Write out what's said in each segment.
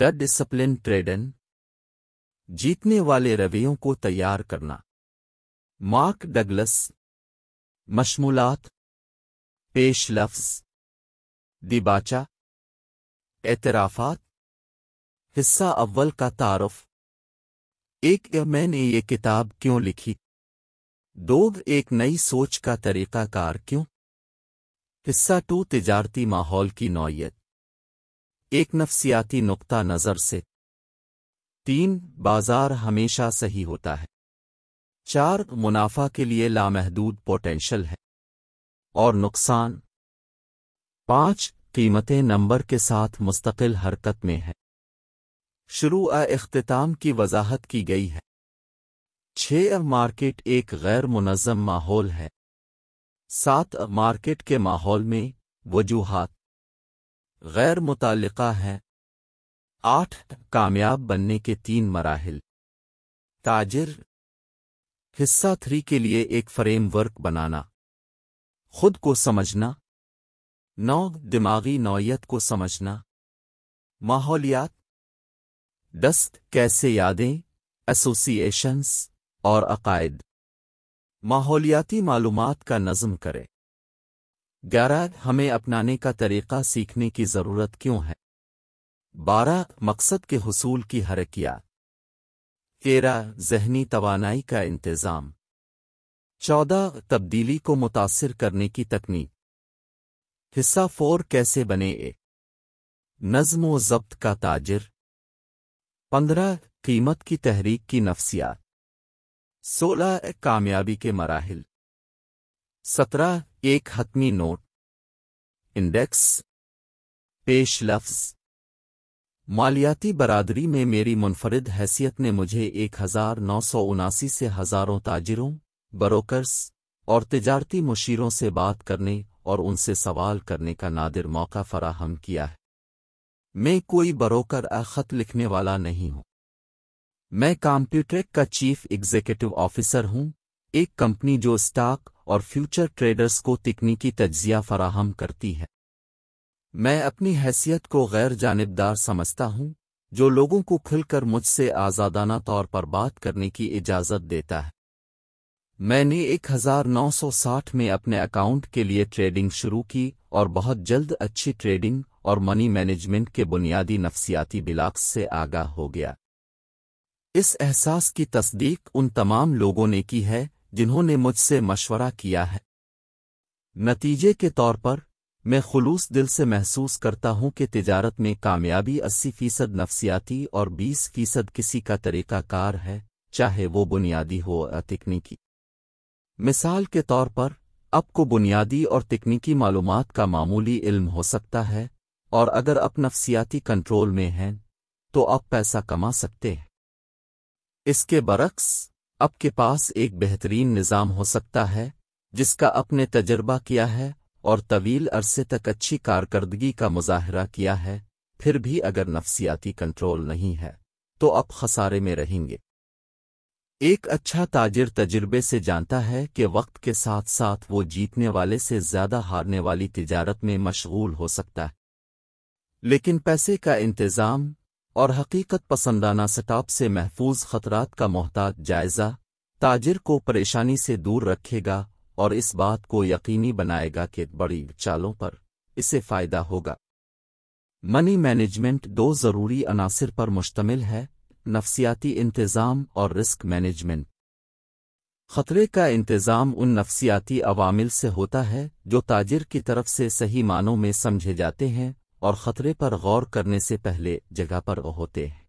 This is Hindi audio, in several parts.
द डिसिप्लिन ट्रेडन जीतने वाले रवैयों को तैयार करना मार्क डगलस मशमूलात पेश लफ्स दिबाचा एतराफात हिस्सा अव्वल का तारफ एक मैंने ये किताब क्यों लिखी दोग एक नई सोच का तरीकाकार क्यों हिस्सा टू तिजारती माहौल की नौयत एक नफसियाती नुकता नज़र से तीन बाजार हमेशा सही होता है चार मुनाफा के लिए लामहदूद पोटेंशल है और नुकसान पांच कीमतें नंबर के साथ मुस्तकिल हरकत में है शुरू अख्ताम की वजाहत की गई है छह मार्केट एक गैर मुनज़म माहौल है सात मार्केट के माहौल में वजूहत गैर मुतल है आठ कामयाब बनने के तीन मराहल ताजिर हिस्सा थ्री के लिए एक फ्रेमवर्क बनाना खुद को समझना नौ दिमागी नौयत को समझना माहौलियात दस्त कैसे यादें एसोसिएशंस और अकायद माहौलियाती मालूमात का नज़म करें ग्यारह हमें अपनाने का तरीका सीखने की ज़रूरत क्यों है बारह मकसद के हसूल की हरकिया तेरह जहनी तोानाई का इंतज़ाम चौदह तब्दीली को मुतासर करने की तकनीक हिस्सा फोर कैसे बने ए नज्म जब्त का ताजिर पंद्रह कीमत की तहरीक की नफसियात सोलह कामयाबी के मराहल सत्रह एक हतमी नोट इंडेक्स पेश लफ्ज मालियाती बरादरी में मेरी मुनफरद हैसियत ने मुझे एक हज़ार नौ सौ उनासी से हज़ारों ताजिरों ब्रोकर्स और तजारती मुशीरों से बात करने और उनसे सवाल करने का नादिर मौका फराहम किया है मैं कोई बरोकर खत लिखने वाला नहीं हूं मैं कॉम्प्यूटर का चीफ एग्जीक्यूटिव ऑफिसर हूं एक कंपनी जो स्टॉक और फ्यूचर ट्रेडर्स को तकनीकी तजिया फराहम करती है मैं अपनी हैसियत को गैर जानबदार समझता हूँ जो लोगों को खुलकर मुझसे आज़ादाना तौर पर बात करने की इजाज़त देता है मैंने 1960 में अपने अकाउंट के लिए ट्रेडिंग शुरू की और बहुत जल्द अच्छी ट्रेडिंग और मनी मैनेजमेंट के बुनियादी नफसियाती बिलाक्स से आगाह हो गया इस एहसास की तस्दीक उन तमाम लोगों ने की है जिन्होंने मुझसे मशवरा किया है नतीजे के तौर पर मैं खुलूस दिल से महसूस करता हूं कि तिजारत में कामयाबी अस्सी फीसद नफसियाती और बीस फीसद किसी का तरीकाकार है चाहे वो बुनियादी हो या तकनीकी मिसाल के तौर पर आपको बुनियादी और तकनीकी मालूम का मामूली इल्म हो सकता है और अगर आप नफसियाती कंट्रोल में हैं तो आप पैसा कमा सकते हैं इसके बरक्स आपके पास एक बेहतरीन निज़ाम हो सकता है जिसका अपने तजर्बा किया है और तवील अरसे तक अच्छी कारकर्दगी का मुजाहरा किया है फिर भी अगर नफ्सियाती कंट्रोल नहीं है तो आप खसारे में रहेंगे एक अच्छा ताजिर तजर्बे से जानता है कि वक्त के साथ साथ वो जीतने वाले से ज्यादा हारने वाली तिजारत में मशगूल हो सकता है लेकिन पैसे का इंतज़ाम और हकीकत पसंदाना सटाप से महफूज खतरात का मोहताज जायजा ताजिर को परेशानी से दूर रखेगा और इस बात को यकीनी बनाएगा कि बड़ी चालों पर इसे फ़ायदा होगा मनी मैनेजमेंट दो ज़रूरी अनासर पर मुश्तमिल है नफसियाती इंतज़ाम और रिस्क मैनेजमेंट खतरे का इंतज़ाम उन नफसियाती अवामिल से होता है जो ताजिर की तरफ से सही मानों में समझे जाते हैं और ख़तरे पर गौर करने से पहले जगह पर होते हैं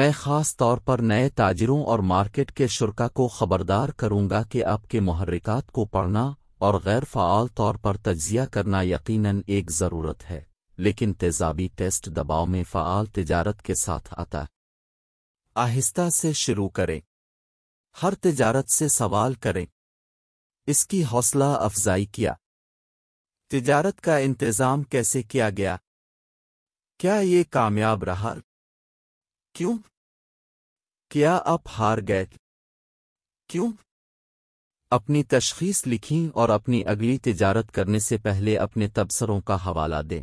मैं ख़ास तौर पर नए ताजिरों और मार्केट के शुरा को खबरदार करूंगा कि आपके महर्रिकात को पढ़ना और गैर फ़ाल तौर पर तजिया करना यकीनन एक ज़रूरत है लेकिन तेजाबी टेस्ट दबाव में फ़ाल तजारत के साथ आता है आहिस्ता से शुरू करें हर तजारत से सवाल करें इसकी हौसला अफजाई किया तिजारत का इंतज़ाम कैसे किया गया क्या ये कामयाब रहा क्यों क्या आप हार गए क्यों अपनी तशखीस लिखी और अपनी अगली तिजारत करने से पहले अपने तबसरों का हवाला दें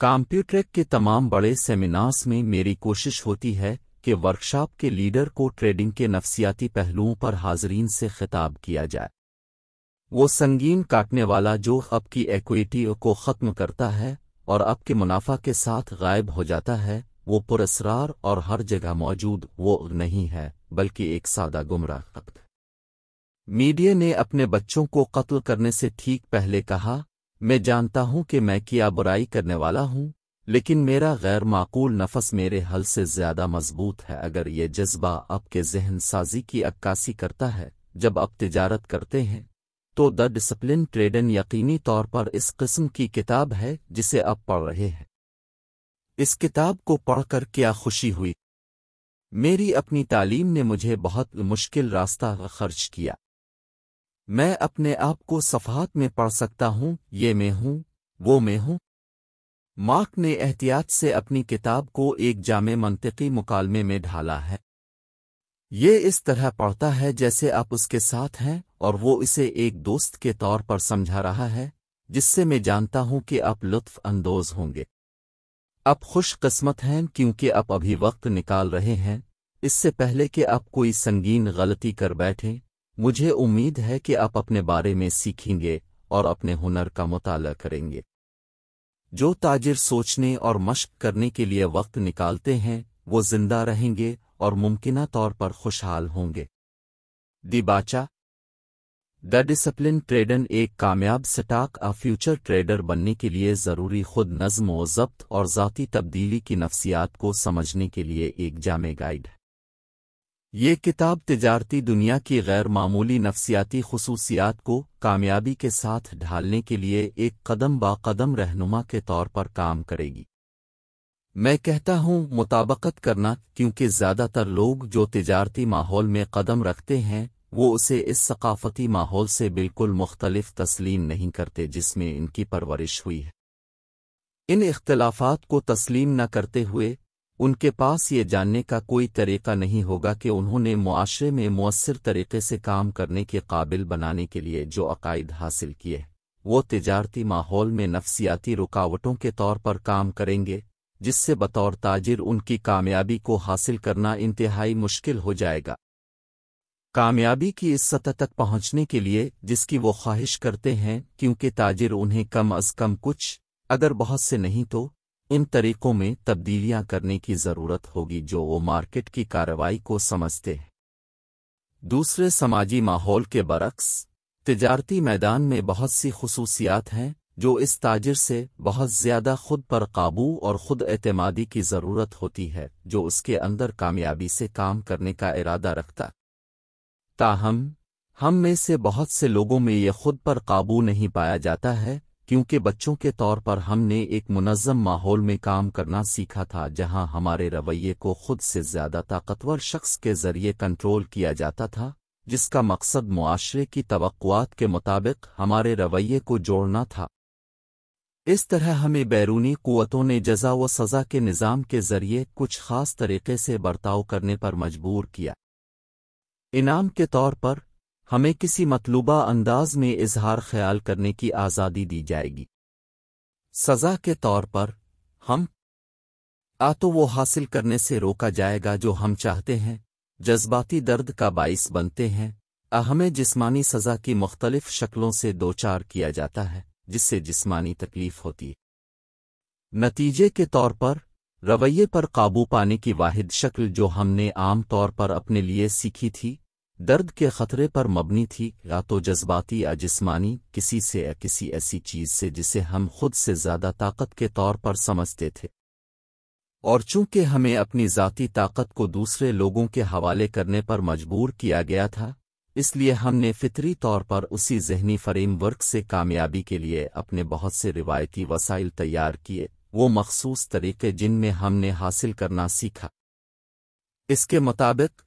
काम्प्यूट्रेक के तमाम बड़े सेमिनार्स में मेरी कोशिश होती है कि वर्कशॉप के लीडर को ट्रेडिंग के नफसियाती पहलुओं पर हाजरीन से खिताब किया जाए वो संगीन काटने वाला जो अब की एक्विटी को ख़त्म करता है और आपके मुनाफा के साथ गायब हो जाता है वो पुरस्रार और हर जगह मौजूद वो नहीं है बल्कि एक सादा गुमराह मीडिया ने अपने बच्चों को कत्ल करने से ठीक पहले कहा मैं जानता हूं कि मैं किया बुराई करने वाला हूं लेकिन मेरा गैर माकूल नफस मेरे हल से ज्यादा मजबूत है अगर ये जज्बा आपके जहन साजी की अक्कासी करता है जब आप तिजारत करते हैं तो द डिसिप्लिन ट्रेडन यकीनी तौर पर इस किस्म की किताब है जिसे आप पढ़ रहे हैं इस किताब को पढ़कर क्या खुशी हुई मेरी अपनी तालीम ने मुझे बहुत मुश्किल रास्ता खर्च किया मैं अपने आप को सफहात में पढ़ सकता हूँ ये मैं हूं वो मैं हूं मार्क ने एहतियात से अपनी किताब को एक जाम मनतकी मुकालमे में ढाला है ये इस तरह पढ़ता है जैसे आप उसके साथ हैं और वो इसे एक दोस्त के तौर पर समझा रहा है जिससे मैं जानता हूं कि आप लुत्फ अंदोज होंगे आप खुशकस्मत हैं क्योंकि आप अभी वक्त निकाल रहे हैं इससे पहले कि आप कोई संगीन गलती कर बैठें मुझे उम्मीद है कि आप अपने बारे में सीखेंगे और अपने हुनर का मुताला करेंगे जो ताजिर सोचने और मश्क करने के लिए वक्त निकालते हैं वो जिंदा रहेंगे और मुमकिन तौर पर खुशहाल होंगे दिबाचा द डिसिप्लिन ट्रेडन एक कामयाब स्टाक अ फ्यूचर ट्रेडर बनने के लिए ज़रूरी खुद नज्म ज़ब्त और ज़ाती तब्दीली की नफ्सियात को समझने के लिए एक जामे गाइड है ये किताब तजारती दुनिया की गैर मामूली नफसियाती खसूसियात को कामयाबी के साथ ढालने के लिए एक कदम बा कदम रहनुमा के तौर पर काम करेगी मैं कहता हूं मुताबकत करना क्योंकि ज़्यादातर लोग जो तिजारती माहौल में कदम रखते हैं वो उसे इस सकाफती माहौल से बिल्कुल मुख्तलिफ तस्लीम नहीं करते जिसमें इनकी परवरिश हुई है इन इख्तलाफात को तस्लीम न करते हुए उनके पास ये जानने का कोई तरीका नहीं होगा कि उन्होंने मुआशरे में मौसर तरीके से काम करने के काबिल बनाने के लिए जो अकायद हासिल किए वो तिजारती माहौल में नफसियाती रुकावटों के तौर पर काम करेंगे जिससे बतौर ताजिर उनकी कामयाबी को हासिल करना इंतहाई मुश्किल हो जाएगा कामयाबी की इस सतह तक पहुंचने के लिए जिसकी वो ख्वाहिश करते हैं क्योंकि ताजिर उन्हें कम अज कम कुछ अगर बहुत से नहीं तो इन तरीकों में तब्दीलियां करने की जरूरत होगी जो वो मार्केट की कार्रवाई को समझते हैं दूसरे समाजी माहौल के बरक्स तिजारती मैदान में बहुत सी खसूसियात हैं जो इस ताजिर से बहुत ज्यादा खुद पर काबू और खुद एतमादी की जरूरत होती है जो उसके अंदर कामयाबी से काम करने का इरादा रखता ताहम हम में से बहुत से लोगों में ये खुद पर काबू नहीं पाया जाता है क्योंकि बच्चों के तौर पर हमने एक मुनज़म माहौल में काम करना सीखा था जहां हमारे रवैये को खुद से ज्यादा ताकतवर शख्स के जरिए कंट्रोल किया जाता था जिसका मकसद मुआरे की तो के मुताबिक हमारे रवैये को जोड़ना था इस तरह हमें बैरूनी कुतों ने जजा व सज़ा के निज़ाम के ज़रिए कुछ ख़ास तरीके से बर्ताव करने पर मजबूर किया इनाम के तौर पर हमें किसी मतलूबा अंदाज में इजहार ख्याल करने की आज़ादी दी जाएगी सज़ा के तौर पर हम आ तो वो हासिल करने से रोका जाएगा जो हम चाहते हैं जज्बाती दर्द का बाइस बनते हैं आ हमें जिस्मानी सज़ा की मुख्तलिफ शक्लों से दो चार किया जाता है जिससे जिस्मानी तकलीफ होती नतीजे के तौर पर रवैये पर काबू पाने की वाहिद शक्ल जो हमने आम तौर पर अपने लिए सीखी थी दर्द के खतरे पर मबनी थी या तो जज्बाती या जिस्मानी किसी से या किसी ऐसी चीज से जिसे हम खुद से ज्यादा ताकत के तौर पर समझते थे और चूंकि हमें अपनी जाती ताकत को दूसरे लोगों के हवाले करने पर मजबूर किया गया था इसलिए हमने फितरी तौर पर उसी जहनी फ्रेमवर्क से कामयाबी के लिए अपने बहुत से रिवायती वसाइल तैयार किए वो मखसूस तरीके जिनमें हमने हासिल करना सीखा इसके मुताबिक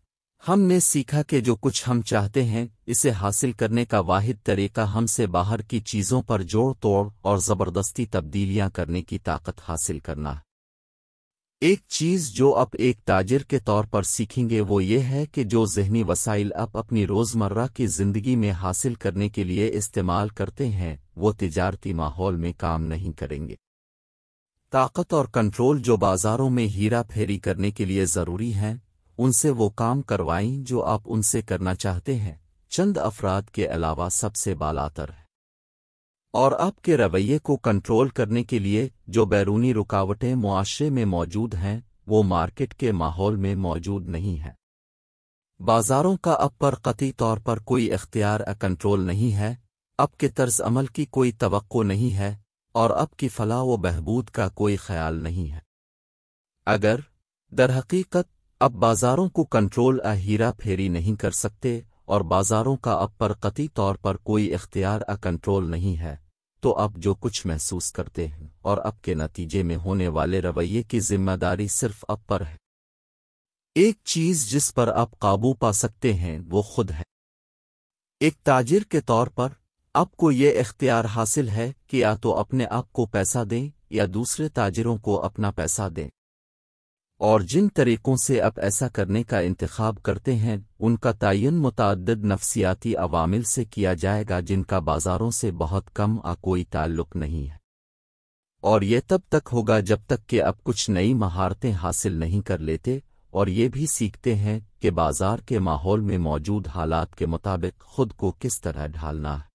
हमने सीखा कि जो कुछ हम चाहते हैं इसे हासिल करने का वाहिद तरीका हमसे बाहर की चीज़ों पर जोड़ तोड़ और ज़बरदस्ती तब्दीलियां करने की ताकत हासिल करना है एक चीज़ जो आप एक ताजिर के तौर पर सीखेंगे वो ये है कि जो जहनी वसाइल आप अपनी रोज़मर्रा की ज़िंदगी में हासिल करने के लिए इस्तेमाल करते हैं वो तिजारती माहौल में काम नहीं करेंगे ताकत और कंट्रोल जो बाज़ारों में हीरा फेरी करने के लिए ज़रूरी हैं उनसे वो काम करवाएं जो आप उनसे करना चाहते हैं चंद अफराद के अलावा सबसे बालातर है और आपके रवैये को कंट्रोल करने के लिए जो बैरूनी रुकावटें मुआशे में मौजूद हैं वो मार्केट के माहौल में मौजूद नहीं है बाजारों का अब पर कती तौर पर कोई अख्तियार कंट्रोल नहीं है अब के तर्ज अमल की कोई तो नहीं है और अब की फलाह व बहबूद का कोई ख्याल नहीं है अगर दरहकीकत अब बाजारों को कंट्रोल आ हीरा फेरी नहीं कर सकते और बाजारों का अब पर कती तौर पर कोई इख्तियार कंट्रोल नहीं है तो अब जो कुछ महसूस करते हैं और अब के नतीजे में होने वाले रवैये की जिम्मेदारी सिर्फ अब पर है एक चीज जिस पर आप काबू पा सकते हैं वो खुद है एक ताजिर के तौर पर आपको ये इख्तियार हासिल है कि या तो अपने आप को पैसा दें या दूसरे ताजिरों को अपना पैसा दें और जिन तरीक़ों से आप ऐसा करने का इंतखब करते हैं उनका तयन मुतद नफसियाती अवामिल से किया जाएगा जिनका बाज़ारों से बहुत कम आ कोई ताल्लुक नहीं है और ये तब तक होगा जब तक कि आप कुछ नई महारतें हासिल नहीं कर लेते और ये भी सीखते हैं कि बाज़ार के माहौल में मौजूद हालात के मुताबिक खुद को किस तरह ढालना है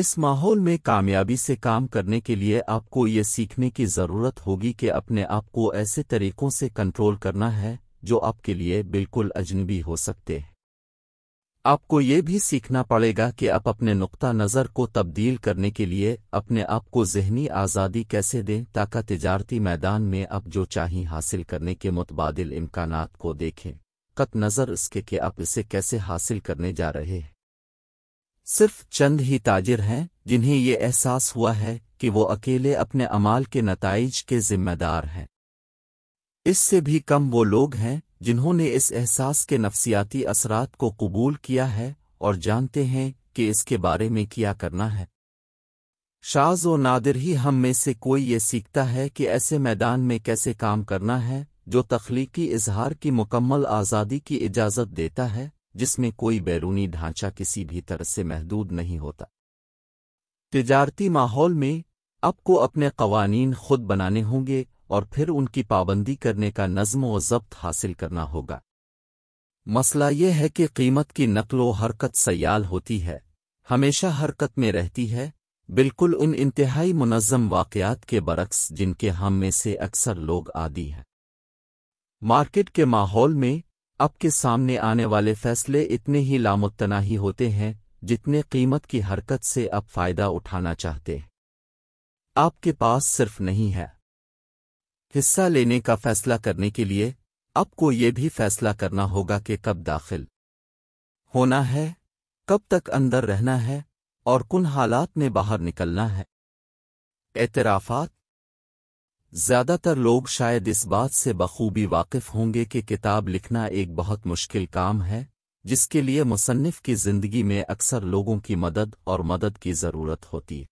इस माहौल में कामयाबी से काम करने के लिए आपको ये सीखने की ज़रूरत होगी कि अपने आप को ऐसे तरीकों से कंट्रोल करना है जो आपके लिए बिल्कुल अजनबी हो सकते हैं आपको ये भी सीखना पड़ेगा कि आप अपने नुकता नज़र को तब्दील करने के लिए अपने आप को जहनी आज़ादी कैसे दें ताकि तजारती मैदान में आप जो चाहें हासिल करने के मुतबाद इम्कान को देखें कत नज़र इसके कि आप इसे कैसे हासिल करने जा रहे हैं सिर्फ चंद ही ताजिर हैं जिन्हें ये एहसास हुआ है कि वो अकेले अपने अमाल के नतज के जिम्मेदार हैं इससे भी कम वो लोग हैं जिन्होंने इस एहसास के नफसियाती असरात को कबूल किया है और जानते हैं कि इसके बारे में क्या करना है शाज व नादिर ही हम में से कोई ये सीखता है कि ऐसे मैदान में कैसे काम करना है जो तख्लीकी इजहार की मुकम्मल आज़ादी की इजाज़त देता है जिसमें कोई बैरूनी ढांचा किसी भी तरह से महदूद नहीं होता तजारती माहौल में आपको अपने कवानीन खुद बनाने होंगे और फिर उनकी पाबंदी करने का नज्म व जब्त हासिल करना होगा मसला यह है कि कीमत की नकलो हरकत सयाल होती है हमेशा हरकत में रहती है बिल्कुल उन इंतहाई मुनज़म वाकयात के बरक्स जिनके हम में से अक्सर लोग आदि हैं मार्केट के माहौल में आपके सामने आने वाले फैसले इतने ही लामुतनाही होते हैं जितने कीमत की हरकत से आप फायदा उठाना चाहते हैं आपके पास सिर्फ नहीं है हिस्सा लेने का फैसला करने के लिए आपको ये भी फैसला करना होगा कि कब दाखिल होना है कब तक अंदर रहना है और किन हालात में बाहर निकलना है एतराफात ज़्यादातर लोग शायद इस बात से बखूबी वाकिफ़ होंगे कि किताब लिखना एक बहुत मुश्किल काम है जिसके लिए मुसन्फ़ की ज़िंदगी में अक्सर लोगों की मदद और मदद की ज़रूरत होती है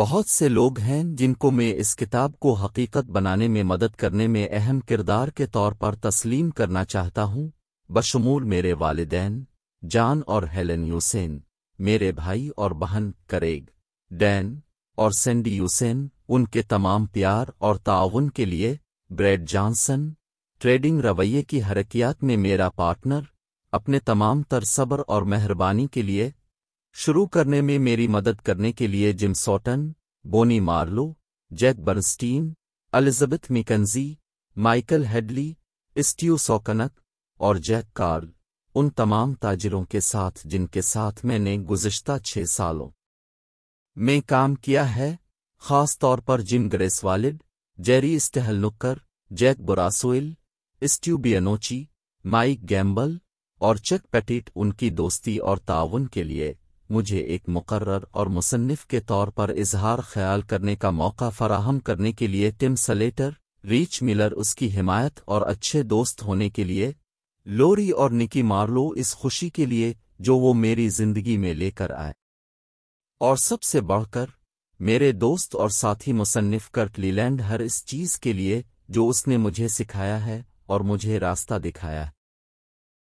बहुत से लोग हैं जिनको मैं इस किताब को हकीकत बनाने में मदद करने में अहम किरदार के तौर पर तस्लीम करना चाहता हूँ बशमूल मेरे वालदेन जान और हेलन यूसेन मेरे भाई और बहन करेग डैन और सेंडी यूसेन उनके तमाम प्यार और ताउन के लिए ब्रेड जॉनसन ट्रेडिंग रवैये की हरकियात में मेरा पार्टनर अपने तमाम तरसबर और मेहरबानी के लिए शुरू करने में मेरी मदद करने के लिए Jim Sutton Bonnie Marlowe Jack Bernstein Elizabeth McKenzie Michael Hadley Steve सोकनक और जैक कार्ल उन तमाम ताजिरों के साथ जिनके साथ मैंने गुजश्ता छः सालों में काम किया है खास तौर पर जिम ग्रेसवालिड जेरी स्टहलनुक्कर जैक बोरासोइल स्ट्यूबियनोची माइक गैम्बल और चक पेटिट उनकी दोस्ती और ताउन के लिए मुझे एक मुकर्र और मुसन्फ के तौर पर इजहार ख्याल करने का मौका फराहम करने के लिए टिम सलेटर रीच मिलर उसकी हिमायत और अच्छे दोस्त होने के लिए लोरी और निकी मार्लो इस खुशी के लिए जो वो मेरी जिंदगी में लेकर आए और सबसे बढ़कर मेरे दोस्त और साथी मुसन्फ कर लीलैंड हर इस चीज़ के लिए जो उसने मुझे सिखाया है और मुझे रास्ता दिखाया है